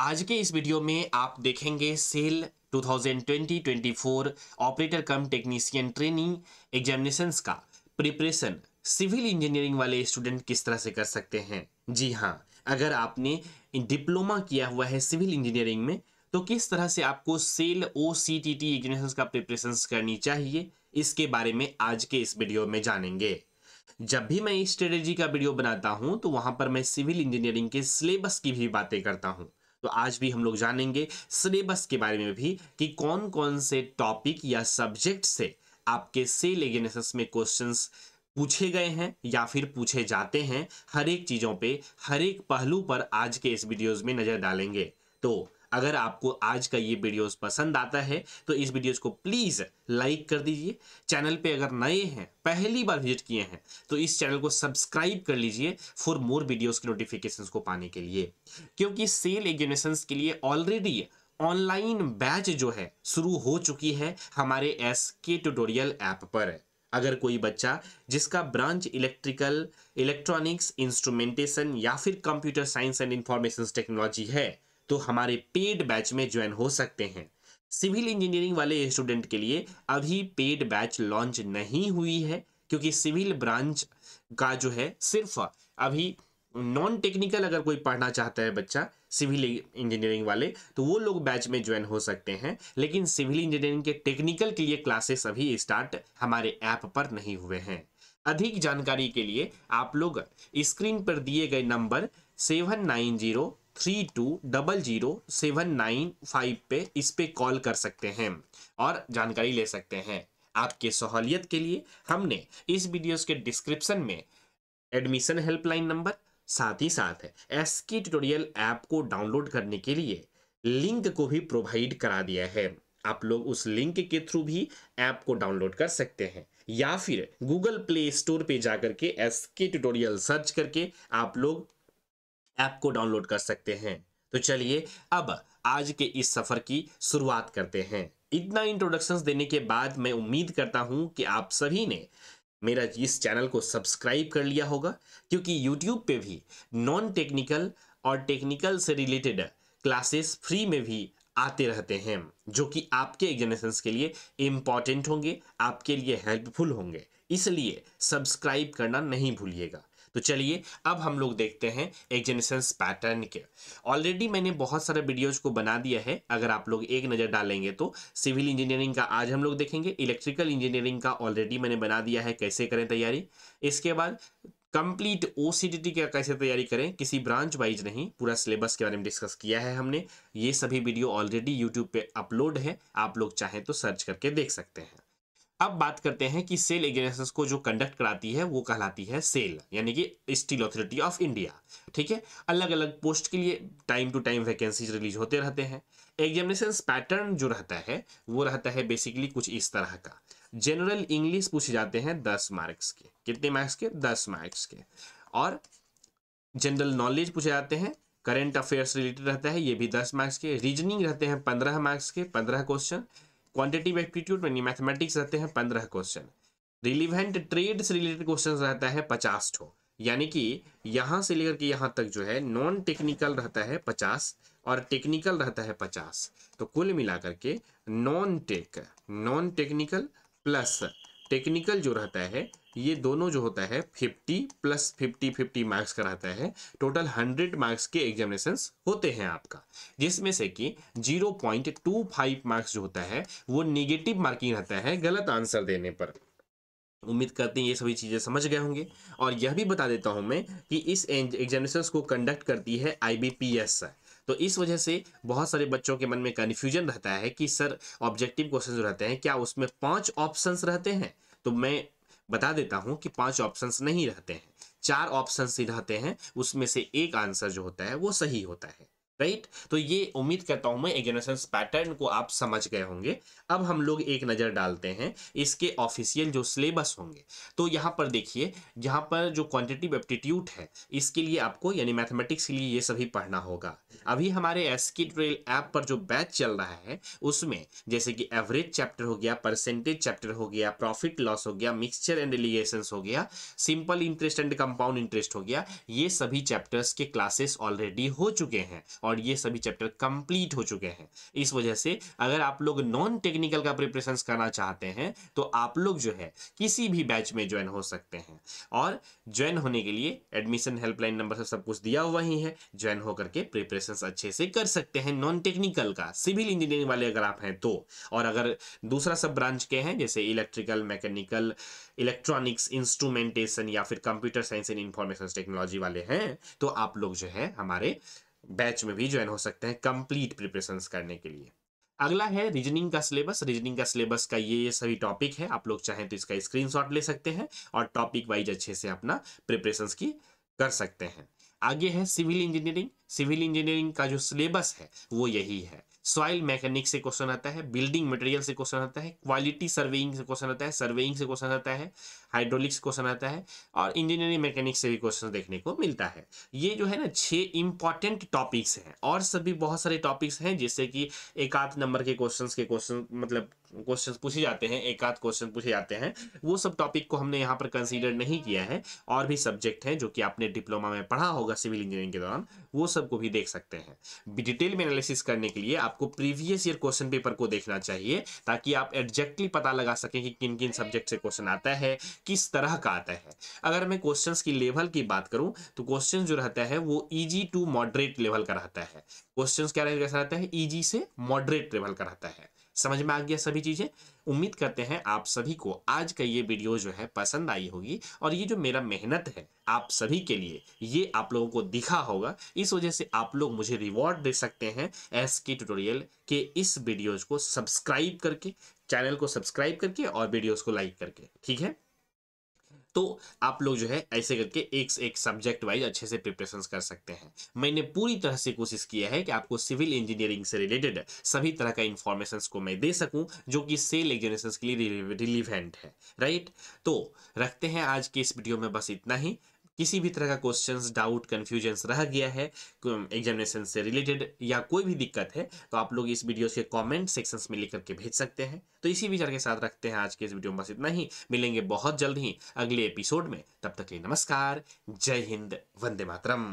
आज के इस वीडियो में आप देखेंगे SAIL 2020-24 operator cum technician training examination का प्रिपरेशन सिविल इंजीनियरिंग वाले स्टूडेंट किस तरह से कर सकते हैं जी हाँ अगर आपने डिप्लोमा किया हुआ है सिविल इंजीनियरिंग में तो किस तरह से आपको SAIL O C T T examination का प्रिपरेशन करनी चाहिए इसके बारे में आज के इस वीडियो में जानेंगे जब भी मैं इस स्ट्रेटेजी का वीडियो बनाता हूं तो वहां पर मैं सिविल इंजीनियरिंग के सिलेबस की भी बातें करता हूं तो आज भी हम लोग जानेंगे सिलेबस के बारे में भी कि कौन कौन से टॉपिक या सब्जेक्ट से आपके सेल एगेनेसिस में क्वेश्चंस पूछे गए हैं या फिर पूछे जाते हैं हर एक चीज़ों पे हर एक पहलू पर आज के इस वीडियोज़ में नज़र डालेंगे तो अगर आपको आज का ये वीडियोस पसंद आता है तो इस वीडियोस को प्लीज़ लाइक कर दीजिए चैनल पे अगर नए हैं पहली बार विजिट किए हैं तो इस चैनल को सब्सक्राइब कर लीजिए फॉर मोर वीडियोस के नोटिफिकेशंस को पाने के लिए क्योंकि सेल एग्जामिनेशन के लिए ऑलरेडी ऑनलाइन बैच जो है शुरू हो चुकी है हमारे एस के ट्यूटोरियल ऐप पर अगर कोई बच्चा जिसका ब्रांच इलेक्ट्रिकल इलेक्ट्रॉनिक्स इंस्ट्रूमेंटेशन या फिर computer science and information technology है तो हमारे पेड बैच में ज्वाइन हो सकते हैं सिविल इंजीनियरिंग वाले स्टूडेंट के लिए अभी पेड बैच लॉन्च नहीं हुई है क्योंकि सिविल ब्रांच का जो है सिर्फ अभी नॉन टेक्निकल अगर कोई पढ़ना चाहता है बच्चा सिविल इंजीनियरिंग वाले तो वो लोग बैच में ज्वाइन हो सकते हैं लेकिन सिविल इंजीनियरिंग के टेक्निकल के लिए क्लासेस अभी स्टार्ट हमारे ऐप पर नहीं हुए हैं अधिक जानकारी के लिए आप लोग स्क्रीन पर दिए गए number seven nine zero three two double zero seven nine five पे इस पे कॉल कर सकते हैं और जानकारी ले सकते हैं आपके सहूलियत के लिए हमने इस वीडियोस के डिस्क्रिप्शन में एडमिशन हेल्पलाइन नंबर साथ ही साथ एस की ट्यूटोरियल ऐप को डाउनलोड करने के लिए लिंक को भी प्रोवाइड करा दिया है आप लोग उस लिंक के थ्रू भी ऐप को डाउनलोड कर सकते हैं या फिर गूगल प्ले स्टोर पे जाकर के एस के ट्यूटोरियल सर्च करके आप लोग ऐप को डाउनलोड कर सकते हैं तो चलिए अब आज के इस सफ़र की शुरुआत करते हैं इतना इंट्रोडक्शन देने के बाद मैं उम्मीद करता हूँ कि आप सभी ने मेरा इस चैनल को सब्सक्राइब कर लिया होगा क्योंकि यूट्यूब पे भी नॉन टेक्निकल और टेक्निकल से रिलेटेड क्लासेस फ्री में भी आते रहते हैं जो कि आपके एग्जामिनेशंस के लिए इम्पॉर्टेंट होंगे आपके लिए हेल्पफुल होंगे इसलिए सब्सक्राइब करना नहीं भूलिएगा तो चलिए अब हम लोग देखते हैं एग्जेनेसेंस पैटर्न के ऑलरेडी मैंने बहुत सारे वीडियोज को बना दिया है अगर आप लोग एक नज़र डालेंगे तो सिविल इंजीनियरिंग का आज हम लोग देखेंगे इलेक्ट्रिकल इंजीनियरिंग का ऑलरेडी मैंने बना दिया है कैसे करें तैयारी इसके बाद कंप्लीट ओ का कैसे तैयारी करें किसी ब्रांच वाइज नहीं पूरा सिलेबस के बारे में डिस्कस किया है हमने ये सभी वीडियो ऑलरेडी यूट्यूब पे अपलोड है आप लोग चाहें तो सर्च करके देख सकते हैं अब बात करते हैं कि सेल एग्रेसेस को जो कंडक्ट कराती है वो कहलाती है सेल यानी कि स्टील अथॉरिटी ऑफ इंडिया ठीक है अलग अलग पोस्ट के लिए time to time vacancies release होते रहते हैं एग्जामिनेशन पैटर्न जो रहता है वो रहता है बेसिकली कुछ इस तरह का जनरल इंग्लिश पूछे जाते हैं दस मार्क्स के कितने मार्क्स के दस मार्क्स के और जनरल नॉलेज पूछे जाते हैं करेंट अफेयर्स रिलेटेड रहता है ये भी दस मार्क्स के रीजनिंग रहते हैं पंद्रह मार्क्स के पंद्रह क्वेश्चन क्वांटिटिव एप्टीट्यूड यानी मैथमेटिक्स रहते हैं पंद्रह क्वेश्चन रिलीवेंट ट्रेड से रिलेटेड क्वेश्चन रहता है पचास ठो यानी कि यहाँ से लेकर के यहाँ तक जो है नॉन टेक्निकल रहता है पचास और टेक्निकल रहता है पचास तो कुल मिलाकर के non tech non technical plus technical जो रहता है ये दोनों जो होता है 50 प्लस 50 50 मार्क्स का रहता है टोटल 100 मार्क्स के एग्जामिनेशन होते हैं आपका जिसमें से कि 0.25 मार्क्स जो होता है वो निगेटिव मार्किंग रहता है गलत आंसर देने पर उम्मीद करते हैं ये सभी चीज़ें समझ गए होंगे और यह भी बता देता हूं मैं कि इस एग्जामिनेशन को कंडक्ट करती है आई तो इस वजह से बहुत सारे बच्चों के मन में कन्फ्यूजन रहता है कि सर ऑब्जेक्टिव क्वेश्चन जो रहते हैं क्या उसमें पांच ऑप्शंस रहते हैं तो मैं बता देता हूं कि पांच ऑप्शंस नहीं रहते हैं चार ऑप्शंस ही रहते हैं उसमें से एक आंसर जो होता है वो सही होता है राइट तो ये उम्मीद करता हूं मैं एग्रेसेंस पैटर्न को आप समझ गए होंगे अब हम लोग एक नज़र डालते हैं इसके ऑफिशियल जो सिलेबस होंगे तो यहाँ पर देखिए जहाँ पर जो क्वांटिटिव एप्टीट्यूड है इसके लिए आपको यानी मैथमेटिक्स के लिए ये सभी पढ़ना होगा अभी हमारे एसकी ट्रेल ऐप पर जो बैच चल रहा है उसमें जैसे कि एवरेज चैप्टर हो गया परसेंटेज चैप्टर हो गया प्रॉफिट लॉस हो गया मिक्सचर एंड एलिगेशन हो गया simple interest and compound interest हो गया ये सभी चैप्टर्स के क्लासेस ऑलरेडी हो चुके हैं और और ये सभी चैप्टर कंप्लीट हो चुके हैं इस वजह से अगर आप लोग नॉन टेक्निकल का प्रिपरेशन करना चाहते हैं तो आप लोग जो है किसी भी बैच में ज्वाइन हो सकते हैं और ज्वाइन होने के लिए एडमिशन हेल्पलाइन नंबर से सब कुछ दिया हुआ ही है ज्वाइन होकर के प्रिपरेशन अच्छे से कर सकते हैं नॉन टेक्निकल का सिविल इंजीनियरिंग वाले अगर आप हैं तो और अगर दूसरा सब ब्रांच के हैं जैसे इलेक्ट्रिकल मैकेनिकल इलेक्ट्रॉनिक्स इंस्ट्रूमेंटेशन या फिर computer science and information technology वाले हैं तो आप लोग जो है हमारे बैच में भी ज्वाइन हो सकते हैं कंप्लीट प्रिपरेशन करने के लिए अगला है रीजनिंग का सिलेबस रीजनिंग का सिलेबस का ये ये सभी टॉपिक है आप लोग चाहें तो इसका स्क्रीनशॉट ले सकते हैं और टॉपिक वाइज अच्छे से अपना प्रिपरेशन की कर सकते हैं आगे है सिविल इंजीनियरिंग सिविल इंजीनियरिंग का जो सिलेबस है वो यही है सॉइल मैकेनिक से क्वेश्चन आता है बिल्डिंग मटेरियल से क्वेश्चन आता है क्वालिटी सर्वेइंग से क्वेश्चन आता है सर्वेइंग से क्वेश्चन आता है हाइड्रोलिक्स क्वेश्चन आता है और इंजीनियरिंग मैकेनिक से भी क्वेश्चन देखने को मिलता है ये जो है ना छः इंपॉर्टेंट टॉपिक्स हैं और सभी बहुत सारे टॉपिक्स हैं जैसे कि एक आध नंबर के क्वेश्चन के क्वेश्चन मतलब क्वेश्चन पूछे जाते हैं एक आध क्वेश्चन पूछे जाते हैं वो सब टॉपिक को हमने यहाँ पर कंसीडर नहीं किया है और भी सब्जेक्ट हैं जो कि आपने डिप्लोमा में पढ़ा होगा सिविल इंजीनियरिंग के दौरान वो सबको भी देख सकते हैं डिटेल में एनालिसिस करने के लिए आपको प्रीवियस ईयर क्वेश्चन पेपर को देखना चाहिए ताकि आप एग्जैक्टली पता लगा सकें कि किन किन सब्जेक्ट से क्वेश्चन आता है किस तरह का आता है अगर मैं क्वेश्चन की लेवल की बात करूँ तो क्वेश्चन जो रहता है वो ईजी टू मॉडरेट लेवल का रहता है क्वेश्चन क्या रहता है ईजी से मॉडरेट लेवल का रहता है समझ में आ गया सभी चीज़ें उम्मीद करते हैं आप सभी को आज का ये वीडियो जो है पसंद आई होगी और ये जो मेरा मेहनत है आप सभी के लिए ये आप लोगों को दिखा होगा इस वजह से आप लोग मुझे रिवॉर्ड दे सकते हैं एस के ट्यूटोरियल के इस वीडियोज को सब्सक्राइब करके चैनल को सब्सक्राइब करके और वीडियोज़ को लाइक करके ठीक है तो आप लोग जो है ऐसे करके एक एक सब्जेक्ट वाइज अच्छे से प्रिपरेशन कर सकते हैं मैंने पूरी तरह से कोशिश किया है कि आपको सिविल इंजीनियरिंग से रिलेटेड सभी तरह का इन्फॉर्मेशन को मैं दे सकूं जो कि सेल एग्जामिनेशन के लिए रिलीवेंट है राइट तो रखते हैं आज के इस वीडियो में बस इतना ही किसी भी तरह का क्वेश्चंस डाउट कन्फ्यूजन्स रह गया है एग्जामिनेशन से रिलेटेड या कोई भी दिक्कत है तो आप लोग इस वीडियो के कॉमेंट सेक्शंस में लिख करके भेज सकते हैं तो इसी विचार के साथ रखते हैं आज के इस वीडियो में बस इतना ही मिलेंगे बहुत जल्द ही अगले एपिसोड में तब तक के नमस्कार जय हिंद वंदे मातरम